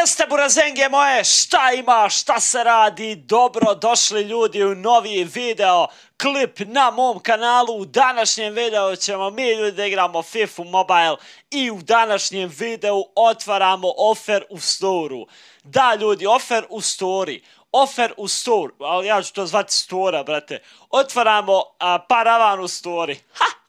Jeste burazenge moje, šta ima, šta se radi, dobro došli ljudi u novi video, klip na mom kanalu, u današnjem videu ćemo mi ljudi da igramo FIFA Mobile i u današnjem videu otvaramo offer u storu. Da ljudi, offer u stori, Offer u stor, ali ja ću to zvati stora, brate, otvaramo a, paravan u stori, ha!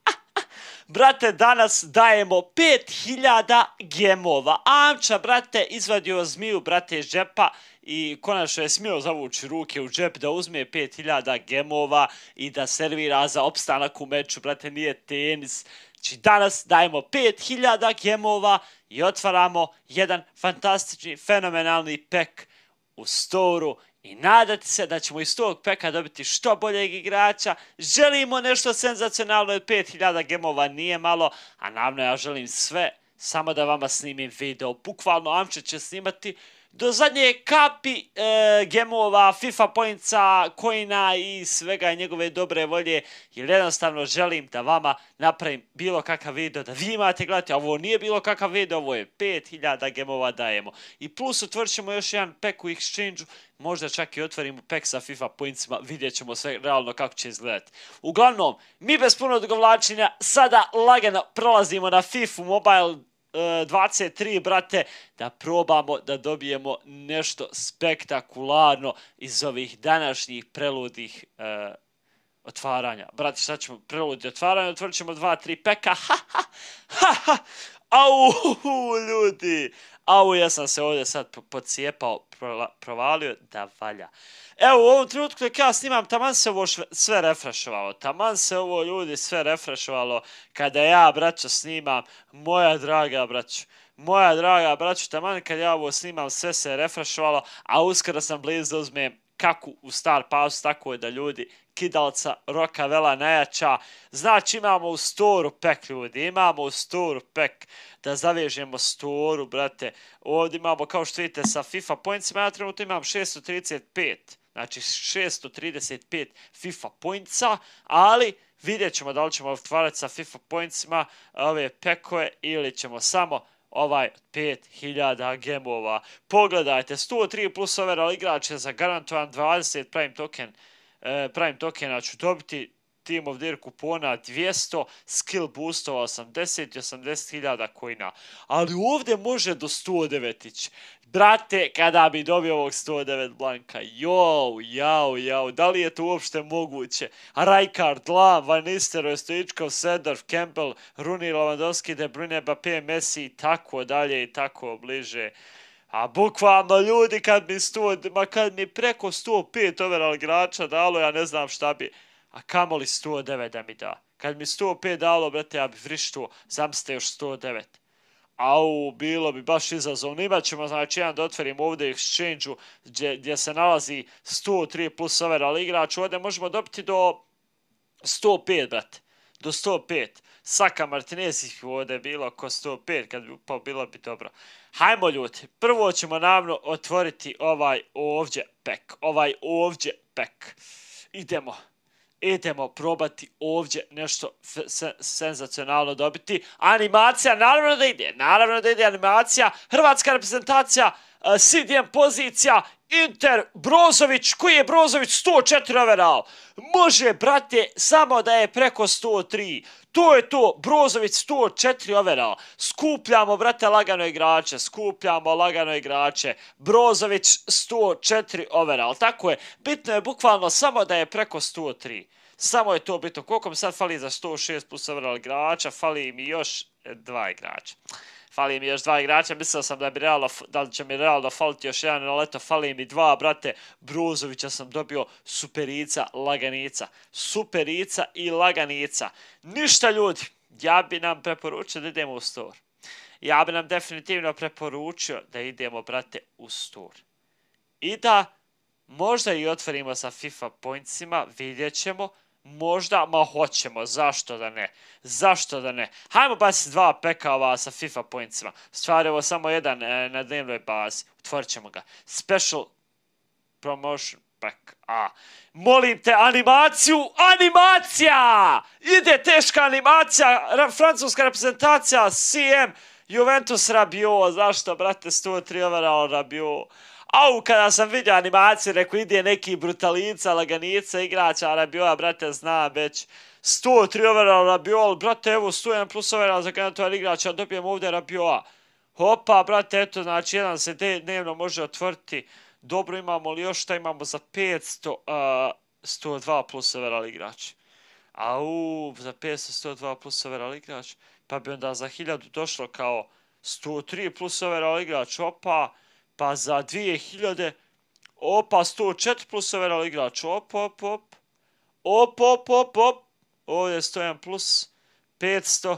brate, danas dajemo 5000 gemova. Amča, brate, izvadio zmiju, brate, iz džepa i konačno je smio zavući ruke u džep da uzme 5000 gemova i da servira za opstanak u meču, brate, nije tenis. Znači, danas dajemo 5000 gemova i otvaramo jedan fantastični, fenomenalni pek u storu i nadati se da ćemo iz tog peka dobiti što boljeg igrača. Želimo nešto senzacionalno od 5000 gemova, nije malo, a naravno ja želim sve, samo da vama snimim video. Bukvalno, Amče će snimati video do zadnje kapi e, gemova, FIFA pointsa, kojina i svega njegove dobre volje, jer jednostavno želim da vama napravim bilo kakav video, da vi imate gledati, ovo nije bilo kakav video, ovo je 5000 gemova dajemo. I plus otvorit još jedan pack u exchange -u, možda čak i otvorimo pack sa FIFA pointsima, vidjet ćemo sve realno kako će izgledati. Uglavnom, mi bez puno odgovlačenja, sada lagano prolazimo na FIFA mobile 23, e, brate, da probamo da dobijemo nešto spektakularno iz ovih današnjih preludih e, otvaranja. Brate, šta ćemo preludi otvaranja? Otvorit ćemo 2, 3 peka. Ha, ha, ha, ha. Au, ljudi. Au, ja sam se ovdje sad pocijepao, provalio, da valja. Evo, u ovom trenutku kad ja snimam, taman se ovo sve refrešovalo. Taman se ovo ljudi sve refrešovalo. Kada ja, braćo, snimam, moja draga, braćo, moja draga, braćo, taman kad ja ovo snimam, sve se refrešovalo, a uskoro sam blizu uzmem kako u Star Pass, tako je da ljudi kidalca roka vela najjača. Znači imamo u storu pek ljudi, imamo u storu pek da zavežemo storu, brate. Ovdje imamo, kao što vidite, sa FIFA pointsima, ja trenutno imam 635. Znači 635 FIFA pointsa, ali vidjet ćemo da li ćemo otvarati sa FIFA pointsima ove pekoje ili ćemo samo ovaj 5000 gemova. Pogledajte, 103 plus overall igrače za garantovan 20 prime token. E, prime tokena ću dobiti, Team of the kupona 200, skill boostova 80 i 80 hiljada kojina. Ali ovdje može do 109 ići. Brate, kada bi dobio ovog 109 blanka, jo, jao, jao, da li je to uopšte moguće? Rijkaard, La, Van Nistelrooy, Stoichkov, Sedorf, Campbell, Rooney, Lewandowski, De Bruyne, Mbappé, Messi i tako dalje i tako bliže. A bukvalno ljudi kad mi 100, ma kad mi preko 105 overall grača dalo, ja ne znam šta bi a kamoli 109 da mi da. Kad mi 105 dalo, brate, ja bi vrištuo, sam ste još 109. Au, bilo bi baš izazovno. Imat ćemo, znači, jedan da otvorim ovdje exchange-u gdje, gdje se nalazi 103 plus over, ali igrač ovdje možemo dobiti do 105, brate. Do 105. Saka Martinez ih ovdje bilo oko 105, kad bi upao, bilo bi dobro. Hajmo ljudi, prvo ćemo namno otvoriti ovaj ovdje pek. Ovaj ovdje pek. Idemo idemo probati ovdje nešto senzacionalno dobiti. Animacija, naravno da ide, naravno da ide animacija, hrvatska reprezentacija, CDM eh, pozicija Inter, Brozović, koji je Brozović 104 overall? Može, brate, samo da je preko 103. To je to, Brozović 104 overall. Skupljamo, brate, lagano igrače, skupljamo lagano igrače. Brozović 104 overall. Tako je, bitno je bukvalno samo da je preko 103. Samo je to bitno. Koliko mi sad fali za 106 plus overall igrača? Fali mi još dva igrača fali mi još dva igrača, mislio sam da bi realno, da će mi realno faliti još jedan na leto, fali mi dva, brate, Brozovića sam dobio, superica, laganica, superica i laganica. Ništa ljudi, ja bi nam preporučio da idemo u store. Ja bi nam definitivno preporučio da idemo, brate, u store. I da možda i otvorimo sa FIFA pointsima, vidjet ćemo, možda, ma hoćemo, zašto da ne, zašto da ne. Hajmo basi dva pekava sa FIFA pointsima. Stvar je ovo samo jedan e, na dnevnoj bazi, utvorit ćemo ga. Special promotion pack A. Molim te, animaciju, animacija! Ide teška animacija, francuska reprezentacija, CM, Juventus Rabiot. zašto, brate, 103 overall Rabiot. Au, kada sam vidio animaciju, rekao, ide neki brutalica, laganica, igrača, a Rabiola, brate, zna već 103 overall Rabiola, brate, evo, 101 plus overall za igrač, a dobijem ovdje Rabiola. Hopa, brate, eto, znači, jedan se dnevno može otvrti. Dobro, imamo li još šta imamo za 500, 102 plus overall igrač. Au, za 500, 102 plus overall igrač. Pa bi onda za 1000 došlo kao 103 plus overall igrač, hopa pa za 2000, opa, 104 plusovera igrač, op, op, op, op, op, op, op, ovdje je plus, 500,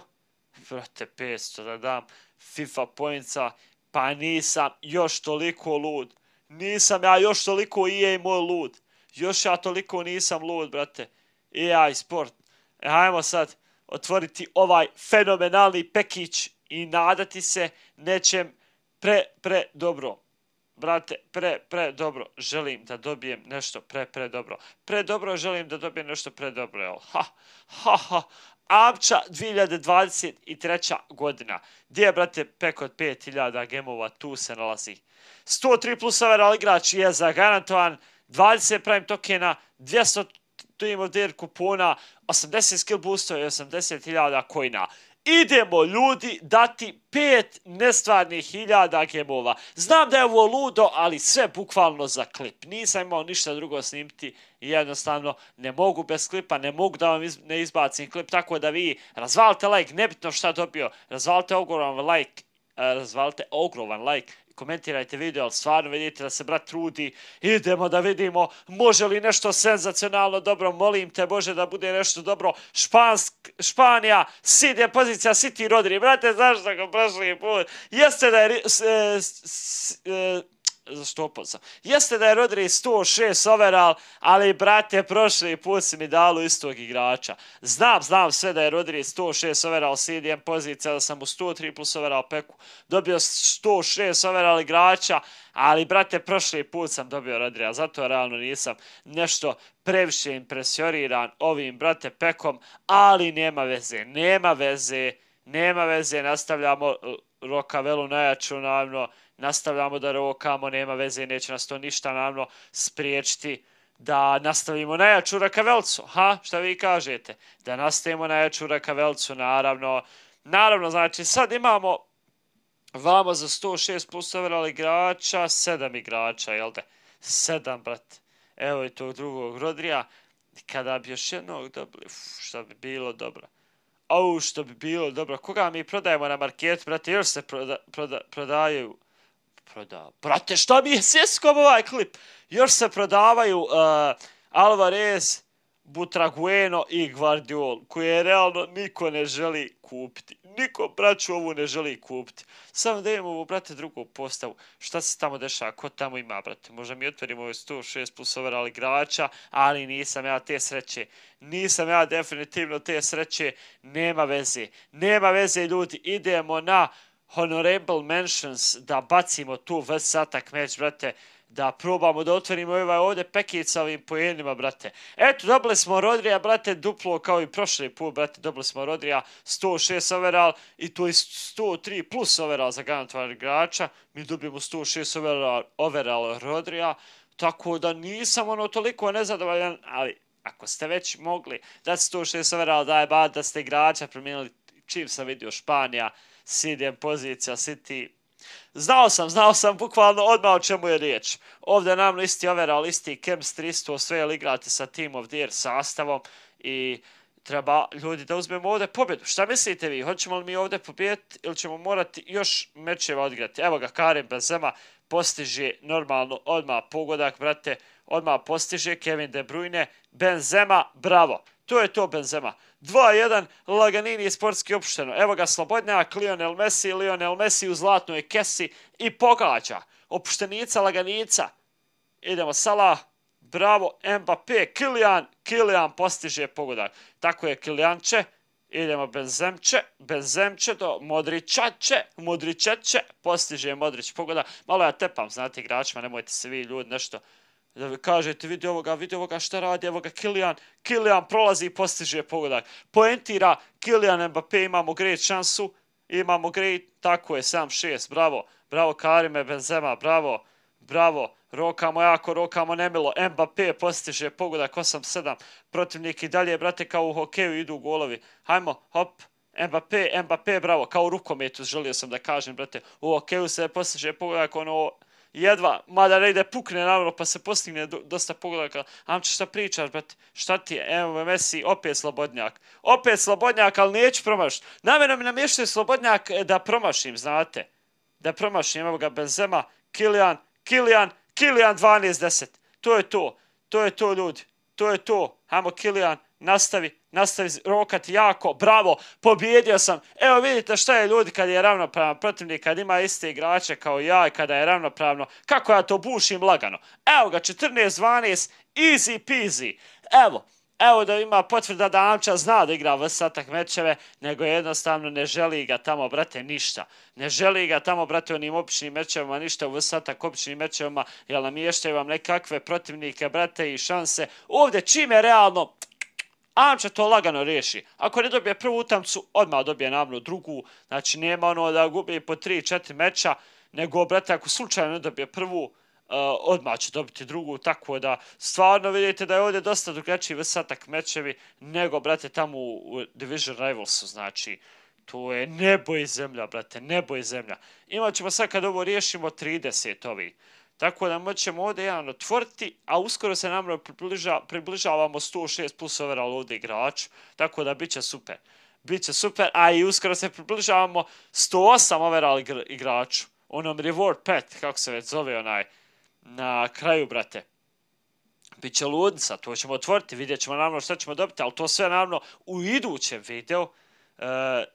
vrate, 500 da dam, FIFA pojnica, pa nisam još toliko lud, nisam ja još toliko i je moj lud, još ja toliko nisam lud, brate, i e ja i sport. E, hajmo sad otvoriti ovaj fenomenalni pekić i nadati se nečem pre, pre dobrom brate, pre, pre dobro želim da dobijem nešto pre, pre dobro. Pre dobro želim da dobijem nešto pre dobro, jel? Ha, ha, ha. Apča 2023. godina. Gdje, brate, pek od 5000 gemova tu se nalazi. 103 plus overall igrač je zagarantovan. 20 prime tokena, 200 tu of Dare kupona, 80 skill boosta i 80.000 kojina idemo ljudi dati pet nestvarnih hiljada gemova. Znam da je ovo ludo, ali sve bukvalno za klip. Nisam imao ništa drugo snimiti i jednostavno ne mogu bez klipa, ne mogu da vam iz, ne izbacim klip, tako da vi razvalite like, nebitno šta dobio, razvalite ogroman like, eh, razvalite ogroman like, komentirajte video, ali stvarno vidite da se brat trudi. Idemo da vidimo može li nešto senzacionalno dobro. Molim te Bože da bude nešto dobro. Špansk, Španija, sidje pozicija City Rodri. Brate, znaš da ga prošli put? Jeste da je... E, s, e, za stopol Jeste da je Rodri 106 overall, ali brate, prošli put si mi dalo istog igrača. Znam, znam sve da je Rodri 106 overall CDM pozicija, da sam u 103 plus overall peku dobio 106 overall igrača, ali brate, prošli put sam dobio Rodri, a zato realno nisam nešto previše impresioriran ovim brate pekom, ali nema veze, nema veze, nema veze, nastavljamo eh, Rokavelu najjaču, naravno, nastavljamo da rokamo, nema veze i neće nas to ništa namno spriječiti da nastavimo na jaču rakavelcu. Ha, šta vi kažete? Da nastavimo na jaču rakavelcu, naravno. Naravno, znači sad imamo vamo za 106 plus overall igrača, 7 igrača, jel da? 7, brat. Evo i tog drugog Rodrija. Kada bi još jednog dobili, uf, šta bi bilo dobro. Au, što bi bilo dobro. Koga mi prodajemo na market, brate, još se proda, proda, prodaju prodao. Brate, šta mi je sjeskom ovaj klip? Još se prodavaju uh, Alvarez, Butragueno i Guardiol, koje realno niko ne želi kupiti. Niko, braću, ovu ne želi kupiti. Samo da imamo ovu, brate, drugu postavu. Šta se tamo dešava? Ko tamo ima, brate? Možda mi otvorimo ovaj 106 plus overall igrača, ali nisam ja te sreće. Nisam ja definitivno te sreće. Nema veze. Nema veze, ljudi. Idemo na honorable mentions da bacimo tu vsatak meč, brate, da probamo da otvorimo ovaj ovde pekic sa ovim pojenima, brate. Eto, dobili smo Rodrija, brate, duplo kao i prošli put, brate, dobili smo Rodrija 106 overall i to je 103 plus overall za garantovan igrača. Mi dobijemo 106 overall, overall Rodrija, tako da nisam ono toliko nezadovoljan, ali ako ste već mogli da se 106 overall, daj bad da ste igrača promijenili čim sam vidio Španija, sidem pozicija City. Znao sam, znao sam bukvalno odmah o čemu je riječ. Ovdje nam listi overa listi Kems 300, sve li igrate sa Team of Dear sastavom i treba ljudi da uzmemo ovdje pobjedu. Šta mislite vi? Hoćemo li mi ovdje pobjediti ili ćemo morati još mečeva odigrati? Evo ga Karim Benzema postiže normalno odmah pogodak, brate. Odmah postiže Kevin De Bruyne. Benzema, bravo. To je to Benzema. 2-1, Laganini je sportski opušteno. Evo ga Slobodnjak, Lionel Messi, Lionel Messi u zlatnoj kesi i pogađa. Opuštenica, Laganica. Idemo, Salah, bravo, Mbappé, Kilian, Kilian postiže pogodak. Tako je Kilianče, idemo Benzemče, Benzemče do Modrićače, Modrićače, postiže Modrić pogodak. Malo ja tepam, znate, igračima, nemojte se vi ljudi nešto da vi kažete vidi ovoga, vidi ovoga šta radi, evo ga Kilian, Kilian prolazi i postiže pogodak. Poentira Kilian Mbappé, imamo great šansu, imamo great, tako je, 7-6, bravo, bravo Karime Benzema, bravo, bravo, rokamo jako, rokamo nemilo, Mbappé postiže pogodak 8-7, protivnik i dalje, brate, kao u hokeju idu golovi, hajmo, hop, Mbappé, Mbappé, bravo, kao u rukometu, želio sam da kažem, brate, u hokeju se postiže pogodak, ono, jedva, mada negde pukne na naravno pa se postigne dosta pogledaka. Amče šta pričaš, bet, šta ti je, evo Messi, opet slobodnjak. Opet slobodnjak, ali neću promašit. Namjerno mi namještaju slobodnjak e, da promašim, znate. Da promašim, evo ga Benzema, Kilian, Kilian, Kilian 12-10. To je to, to je to ljudi, to je to. Amo, Kilian, nastavi, nastavi rokat jako, bravo, pobjedio sam. Evo vidite što je ljudi kad je ravnopravno protivnik, kad ima iste igrače kao ja i kada je ravnopravno, kako ja to bušim lagano. Evo ga, 14-12, easy peasy. Evo, evo da ima potvrda da Amča zna da igra vrstatak mečeve, nego jednostavno ne želi ga tamo, brate, ništa. Ne želi ga tamo, brate, onim običnim mečevima, ništa u vrstatak običnim mečevima, jer namještaju vam nekakve protivnike, brate, i šanse. Ovdje čime realno, Am će to lagano riješi. Ako ne dobije prvu utamcu, odmah dobije namno drugu. Znači, nema ono da gubi po 3-4 meča, nego, brate, ako slučajno ne dobije prvu, uh, odmah će dobiti drugu, tako da stvarno vidite da je ovdje dosta drugačiji visatak mečevi nego, brate, tamo u, u Division Rivalsu, znači, to je nebo i zemlja, brate, nebo i zemlja. Imaćemo sad kad ovo riješimo 30 ovi. Tako da moćemo ovdje jedan otvoriti, a uskoro se nam približa, približavamo 106 plus overall ovdje igrač, tako da bit će super. Biće super, a i uskoro se približavamo 108 overall igraču. Onom reward pet, kako se već zove onaj, na kraju, brate. Biće ludnica, to ćemo otvoriti, vidjet ćemo naravno što ćemo dobiti, ali to sve naravno u idućem videu. E,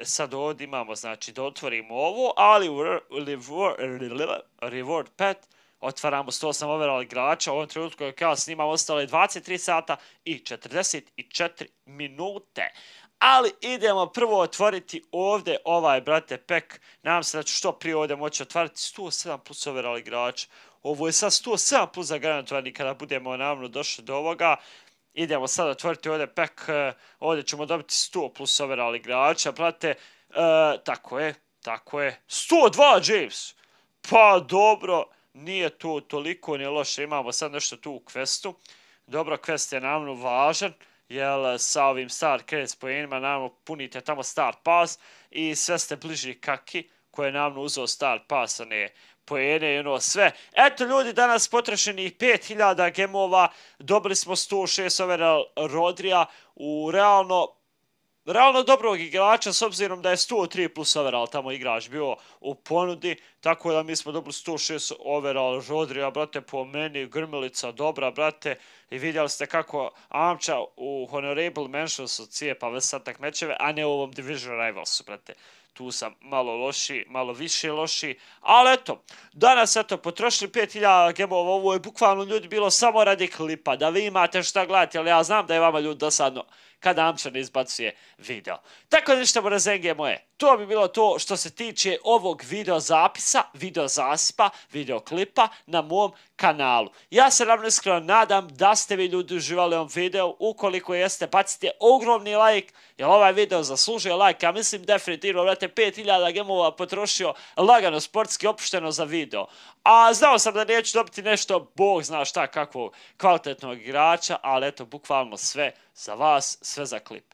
sad ovdje imamo, znači, da otvorimo ovo, ali reward, reward pet, otvaramo 108 overall igrača, u ovom trenutku je kao snimam ostale 23 sata i 44 minute. Ali idemo prvo otvoriti ovdje ovaj, brate, pek. Nadam se da ću što prije ovdje moći otvoriti 107 plus overall igrača. Ovo je sad 107 plus zagarantovani kada budemo namno došli do ovoga. Idemo sad otvoriti ovdje pek. Eh, ovdje ćemo dobiti 100 plus overall igrača, brate. Eh, tako je, tako je. 102 James! Pa dobro, dobro nije tu toliko ni loše, imamo sad nešto tu u questu. Dobro, quest je namno važan, jer sa ovim star credits pojenima namno punite tamo star pass i sve ste bliži kaki koje je namno uzeo star pass, a ne pojene i ono sve. Eto ljudi, danas potrešeni 5000 gemova, dobili smo 106 overall Rodrija u realno realno dobrog igrača s obzirom da je 103 plus overall tamo igrač bio u ponudi, tako da mi smo dobili 106 overall Rodrija, brate, po meni grmilica dobra, brate, i vidjeli ste kako Amča u Honorable Mentions cijepa vesatak mečeve, a ne u ovom Division Rivalsu, brate tu sam malo loši, malo više loši, ali eto, danas eto, potrošili 5000 gemova, ovo je bukvalno ljudi bilo samo radi klipa, da vi imate šta gledati, ali ja znam da je vama ljudi dosadno kada Amčan izbacuje video. Tako ništa, Brazen moje. To bi bilo to što se tiče ovog video zapisa, video zaspa, video klipa na mom kanalu. Ja se ravno iskreno nadam da ste vi ljudi uživali ovom videu. Ukoliko jeste, bacite ogromni like, jer ovaj video zaslužuje like. Ja mislim definitivno, vrate, 5000 gemova potrošio lagano sportski opušteno za video. A znao sam da neću dobiti nešto, bog zna šta, kakvog kvalitetnog igrača, ali eto, bukvalno sve za vas, sve za klip.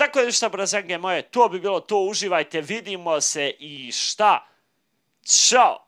Tako je ništa, brazenge moje, to bi bilo to, uživajte, vidimo se i šta? Ćao!